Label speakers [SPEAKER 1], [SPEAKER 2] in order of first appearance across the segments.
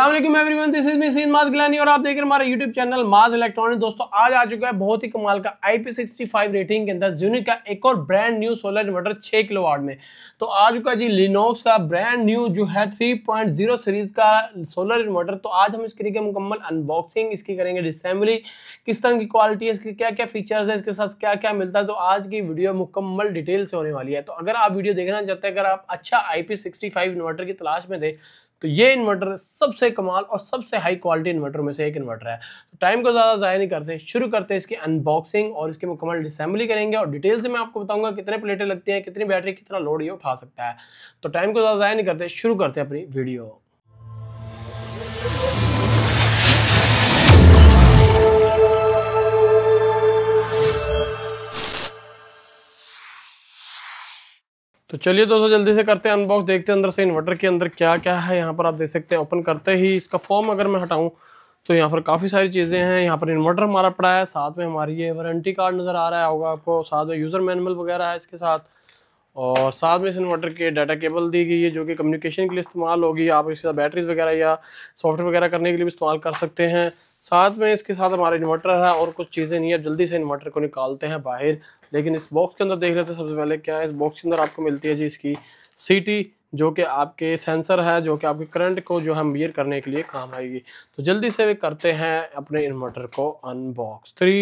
[SPEAKER 1] Aslam everyone this is me सीन माज गिलानी और आप देख रहे हमारे हमारा यूट्यूब चैनल माज इलेक्ट्रॉनिक दोस्तों आज आ चुका है बहुत ही कमाल का सिक्सटी फाइव रेटिंग के अंदर जूनिक का एक और ब्रांड न्यू सोलर इन्वर्टर छः किलो वार्ड में तो आ चुका है जी लिनोक्स का ब्रांड न्यू जो है 3.0 सीरीज का सोलर इन्वर्टर तो आज हम इसके मुकम्मल अनबॉक्सिंग इसकी करेंगे डिसम्बली किस तरह की क्वालिटी है इसके क्या क्या फीचर्स है इसके साथ क्या क्या मिलता है तो आज की वीडियो मुकम्मल डिटेल से होने वाली है तो अगर आप वीडियो देखना चाहते हैं अगर आप अच्छा आई इन्वर्टर की तलाश में थे तो ये इन्वर्टर सबसे कमाल और सबसे हाई क्वालिटी इन्वर्टर में से एक इन्वर्टर है तो टाइम को ज़्यादा ज़ाया नहीं करते शुरू करते हैं इसकी अनबॉक्सिंग और इसकी मुकम्मल डिसम्बली करेंगे और डिटेल से मैं आपको बताऊंगा कितने प्लेटें लगती हैं कितनी बैटरी कितना लोड ये उठा सकता है तो टाइम को ज़्यादा ज़ाया नहीं करते शुरू करते हैं अपनी वीडियो तो चलिए दोस्तों जल्दी से करते हैं अनबॉक्स देखते हैं अंदर से इन्वर्टर के अंदर क्या क्या है यहाँ पर आप देख सकते हैं ओपन करते ही इसका फॉर्म अगर मैं हटाऊँ तो यहाँ पर काफ़ी सारी चीज़ें हैं यहाँ पर इन्वर्टर हमारा पड़ा है साथ में हमारी ये वारंटी कार्ड नज़र आ रहा है होगा आपको साथ में यूज़र मैनुअल वगैरह है इसके साथ और साथ में इस इन्वर्टर के डाटा केबल दी गई है जो कि कम्युनिकेशन के लिए इस्तेमाल होगी आप इसके साथ बैटरीज वगैरह या सॉफ्टवेयर वगैरह करने के लिए भी इस्तेमाल कर सकते हैं साथ में इसके साथ हमारा इन्वर्टर है और कुछ चीज़ें नहीं है जल्दी से इन्वर्टर को निकालते हैं बाहर लेकिन इस बॉक्स के अंदर देख लेते हैं सबसे पहले क्या है इस बॉक्स के अंदर आपको मिलती है जी इसकी सीटी जो कि आपके सेंसर है जो कि आपके करंट को जो है मेयर करने के लिए काम आएगी तो जल्दी से वे करते हैं अपने इन्वर्टर को अनबॉक्स थ्री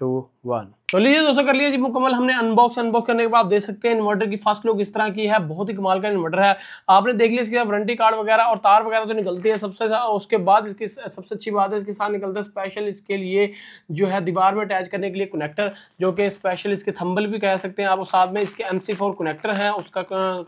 [SPEAKER 1] टू वन तो लीजिए दोस्तों कर लिया जी मुकम्मल हमने अनबॉक्स अनबॉक्स करने के बाद देख सकते हैं इन्वर्टर की फर्स्ट लुक इस तरह की है बहुत ही कमाल का इन्वर्टर है आपने देख लिया इसके वारंटी कार्ड वगैरह और तार वगैरह तो निकलती है सबसे उसके बाद इसकी सबसे अच्छी बात है इसके साथ निकलता है स्पेशल इसके लिए जो है दीवार में अटैच करने के लिए कनेक्टर जो कि स्पेशल इसके थम्बल भी कह सकते हैं आप साथ में इसके एम कनेक्टर है उसका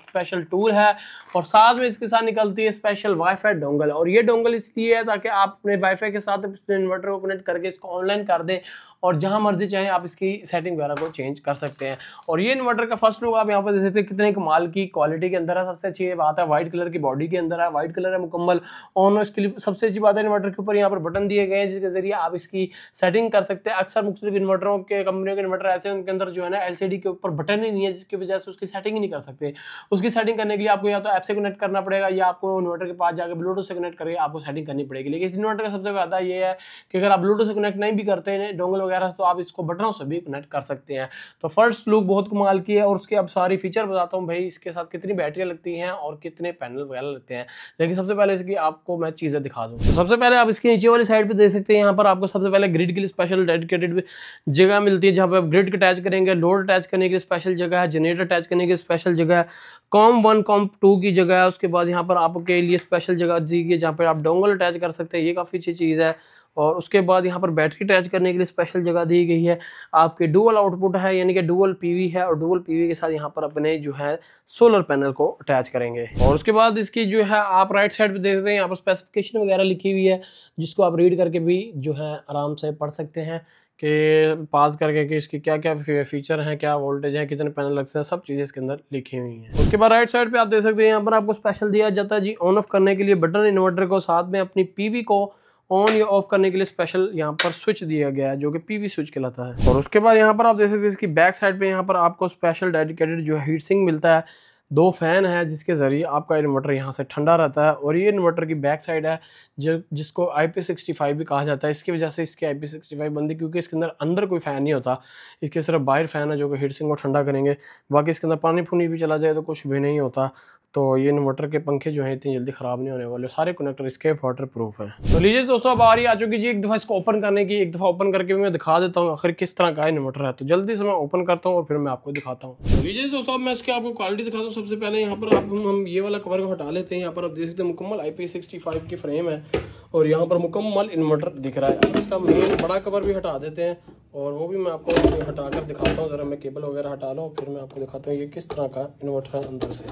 [SPEAKER 1] स्पेशल टूल है और साथ में इसके साथ निकलती है स्पेशल फाई डोंगल और ये डोंगल इसलिए है ताकि आप अपने फाई के साथ इन्वर्टर को कनेक्ट करके इसको ऑनलाइन कर दें और जहाँ मर्जी चाहे हैं आप इसकी सेटिंग वगैरह को चेंज कर सकते हैं और ये इन्वर्टर का फर्स्ट लुक आप यहाँ पर देख सकते हैं कितने कमाल की क्वालिटी के अंदर है सबसे अच्छी ये बात है व्हाइट कलर की बॉडी के अंदर है व्हाइट कलर है मुकम्मल ऑन इसके लिए सबसे अच्छी बात है इन्वर्टर के ऊपर यहाँ पर बटन दिए गए हैं जिसके जरिए आप इसकी सेटिंग कर सकते हैं अक्सर मुख्तु इन्वर्टरों के कंपनियों के इन्वर्टर ऐसे उनके अंदर जो है ना एल के ऊपर बटन ही नहीं है जिसकी वजह से उसकी सेटिंग नहीं कर सकते उसकी सेटिंग करने के लिए आपको या तो ऐप से कनेक्ट करना पड़ेगा या आपको इन्वर्टर के पास जाकर ब्लूटूथ से कनेक्ट करके आपको सेटिंग करनी पड़ेगी लेकिन इन्वर्टर का सबसे ज़्यादा ये है कि अगर आप ब्लूटूथ से कनेक्ट नहीं भी करते हैं डोंगल वगैरह तो आप इसको बटनों से भी कनेक्ट कर सकते हैं तो फर्स्ट लुक बहुत कमाल की है और उसके अब सारी फीचर बताता हूँ भाई इसके साथ कितनी बैटरियाँ लगती हैं और कितने पैनल वगैरह लगते हैं लेकिन सबसे पहले इसकी आपको मैं चीज़ें दिखा दूँ तो सबसे पहले आप इसके नीचे वाली साइड पर देख सकते हैं यहाँ पर आपको सबसे पहले ग्रिड के लिए स्पेशल डेडिकेटेड जगह मिलती है जहाँ पर आप ग्रिड अटैच करेंगे लोड अटैच करने के लिए स्पेशल जगह है जनरेटर अटैच करने के स्पेशल जगह है कॉम वन कॉम टू की जगह है उसके बाद यहाँ पर आपके लिए स्पेशल जगह दी गई है जहाँ पर आप डोंगल अटैच कर सकते हैं ये काफ़ी अच्छी चीज़ है और उसके बाद यहाँ पर बैटरी अटैच करने के लिए स्पेशल जगह दी गई है आपके डुअल आउटपुट है यानी कि डुअल पीवी है और डुअल पीवी के साथ यहाँ पर अपने जो है सोलर पैनल को अटैच करेंगे और उसके बाद इसकी जो है आप राइट साइड पर देख सकते हैं यहाँ पर स्पेसिफिकेशन वगैरह लिखी हुई है जिसको आप रीड करके भी जो है आराम से पढ़ सकते हैं कि पास करके कि इसकी क्या क्या फीचर हैं क्या वोल्टेज है कितने पैनल लग सकते हैं सब चीज़ें इसके अंदर लिखी हुई हैं उसके बाद राइट साइड पर आप देख सकते हैं यहाँ पर आपको स्पेशल दिया जाता है जी ऑन ऑफ करने के लिए बटन इन्वर्टर को साथ में अपनी पी को ऑन या ऑफ करने के लिए स्पेशल यहाँ पर स्विच दिया गया है जो कि पीवी स्विच कहलाता है और उसके बाद यहाँ पर आप देख सकते हैं इसकी बैक साइड पे यहाँ पर आपको स्पेशल डेडिकेटेड जो हीट सिंक मिलता है दो फ़ैन है जिसके ज़रिए आपका इन्वर्टर यहाँ से ठंडा रहता है और ये इन्वर्टर की बैक साइड है जो जिसको आई भी कहा जाता है इसकी वजह से इसके आई पी है क्योंकि इसके अंदर अंदर कोई फ़ैन नहीं होता इसके सिर्फ बाहर फ़ैन है जो कि हीट को ठंडा करेंगे बाकी इसके अंदर पानी पुनी भी चला जाए तो कुछ भी नहीं होता तो ये इन्वर्टर के पंखे जो हैं इतनी जल्दी ख़राब नहीं होने वाले सारे कनेक्टर इसके वाटर प्रूफ हैं तो लीजिए दोस्तों अब आ रही आ चुकी जी एक दफ़ा इसको ओपन करने की एक दफ़ा ओपन करके भी मैं दिखा देता हूँ आखिर किस तरह का इन्वर्टर है तो जल्दी से मैं ओपन करता हूँ और फिर मैं आपको दिखाता हूँ तो लीजिए दोस्तों अब मैं इसके आपको क्वालिटी दिखाता हूँ सबसे पहले यहाँ पर आप हम ये वाला कवर को हटा लेते हैं यहाँ पर आप देख सकते हैं मुकम्मल आई पी सिक्सटी फाइव की फ्रेम है और यहाँ पर मुकम्मल इन्वर्टर दिख रहा है अब इसका मेन बड़ा कवर भी हटा देते हैं और वो भी मैं आपको हटा कर दिखाता हूँ ज़रा मैं केबल वगैरह हटा लूँ फिर मैं आपको दिखाता हूँ ये किस तरह का इन्वर्टर है अंदर से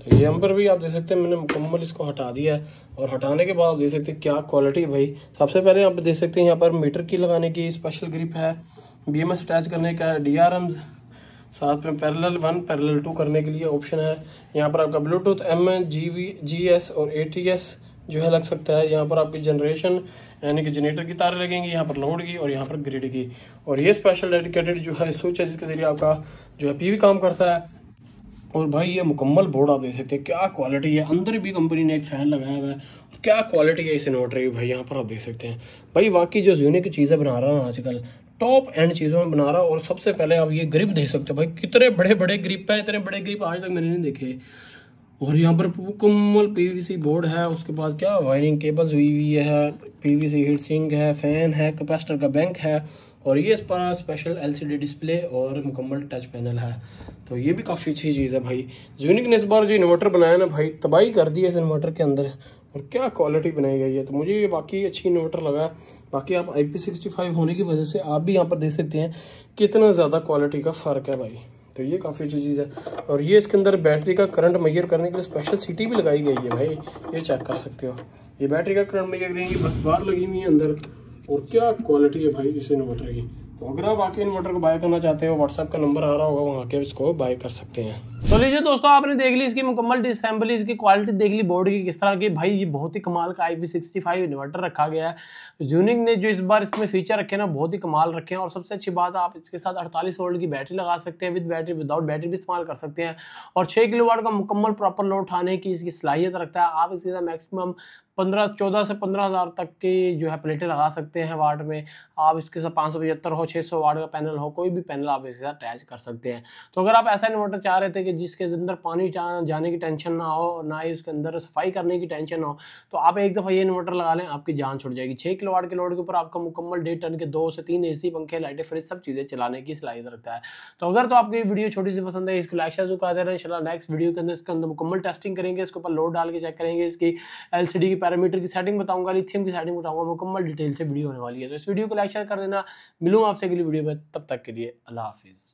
[SPEAKER 1] तो ये हम पर भी आप देख सकते हैं मैंने मुकम्मल इसको हटा दिया है और हटाने के बाद आप देख सकते हैं क्या क्वालिटी भाई सबसे पहले आप देख सकते हैं यहाँ पर मीटर की लगाने की स्पेशल ग्रिप है बी अटैच करने का डी साथ में पैरेलल वन पैरेलल टू करने के लिए ऑप्शन है यहाँ पर आपका Bluetooth M G V G S और ए टी एस जो है लग सकता है यहाँ पर आपकी जनरेशन यानी कि जनरेटर की तारें लगेंगी यहाँ पर लोड की और यहाँ पर ग्रिड की और ये स्पेशल डेडिकेटेड जो है स्विच है जिसके ज़रिए आपका जो है पीवी काम करता है और भाई ये मुकम्मल बोर्ड आप देख सकते हैं क्या क्वालिटी है अंदर भी कंपनी ने एक फ़ैन लगाया हुआ है क्या क्वालिटी है इस इन्वर्टर की भाई यहाँ पर आप देख सकते हैं भाई वाकई जो यूनिक चीज़ें बना रहा है आजकल टॉप एंड चीज़ों में बना रहा और सबसे पहले आप ये ग्रिप देख सकते हो भाई कितने बड़े बड़े ग्रिप हैं इतने बड़े ग्रिप आज तक मैंने नहीं देखे और यहाँ पर मुकम्मल पीवीसी बोर्ड है उसके बाद क्या वायरिंग केबल्स हुई हुई है पीवीसी हीट सिंक है फ़ैन है कैपेसिटर का बैंक है और ये इस पर स्पेशल एलसीडी डिस्प्ले और मुकम्मल टच पैनल है तो ये भी काफ़ी अच्छी चीज़ है भाई जूनिक ने इस बार जो इन्वर्टर बनाया ना भाई तबाही कर दी है इस इन्वर्टर के अंदर और क्या क्वालिटी बनाई गई है तो मुझे ये वाकई अच्छी इन्वर्टर लगा बाकी आप आई पी होने की वजह से आप भी यहाँ पर देख सकते हैं कितना ज़्यादा क्वालिटी का फ़र्क है भाई तो ये काफ़ी अच्छी चीज़ है और ये इसके अंदर बैटरी का करंट मैयर करने के लिए स्पेशल सीटी भी लगाई गई है भाई ये चेक कर सकते हो ये बैटरी का करंट मैयर करेंगे बस बार लगी हुई है अंदर और क्या क्वालिटी है भाई इस इन्वर्टर की तो अगर आप आके इन्वर्टर को बाय करना चाहते हो व्हाट्सएप का नंबर आ रहा होगा वहाँ के इसको बाय कर सकते हैं तो लीजिए दोस्तों आपने देख ली इसकी मुकम्मल डिसम्बली इसकी क्वालिटी देख ली बोर्ड की किस तरह की भाई ये बहुत ही कमाल का आई इन्वर्टर रखा गया है जूनिक ने जो इस बार इसमें फीचर रखे ना बहुत ही कमाल रखे हैं और सबसे अच्छी बात आप इसके साथ अड़तालीस वोल्ट की बैटरी लगा सकते हैं विद बैटरी विदाउट बैटरी भी इस्तेमाल कर सकते हैं और छः किलो का मुकम्मल प्रॉपर लोड उठाने की इसकी सलाहियत रखता है आप इसके साथ मैक्सिमम पंद्रह चौदह से पंद्रह हज़ार तक की जो है प्लेटें लगा सकते हैं वार्ड में आप इसके साथ पाँच सौ पचहत्तर हो छः सौ वार्ड का पैनल हो कोई भी पैनल आप इसके साथ अटैच कर सकते हैं तो अगर आप ऐसा इन्वर्टर चाह रहे थे कि जिसके अंदर पानी जाने की टेंशन ना हो ना ही उसके अंदर सफाई करने की टेंशन हो तो आप एक दफ़ा ये इन्वर्टर लगा लें आपकी जान छुट जाएगी छः किलो वार्ड के लोड के ऊपर आपका मुकम्मल डेढ़ टन के दो से तीन ए पंखे लाइटें फ्रिज सब चीज़ें चलाने की सलाहित रखता है तो अगर तो आपको ये वीडियो छोटी सी पसंद है इसको लाइक शेयर कर देना इन नेक्स्ट वीडियो के अंदर इसके अंदर मुकम्मल टेस्टिंग करेंगे इसके ऊपर लोड डाल के चेक करेंगे इसकी एल की पैरामीटर की सेटिंग बताऊंगा लिथियम की सेटिंग बताऊंगा मुकम्मल डिटेल से वीडियो होने वाली है तो इस वीडियो को लाइक शेयर कर देना मिलूंगा आपसे अगली वीडियो में तब तक के लिए अल्लाह हाफिज़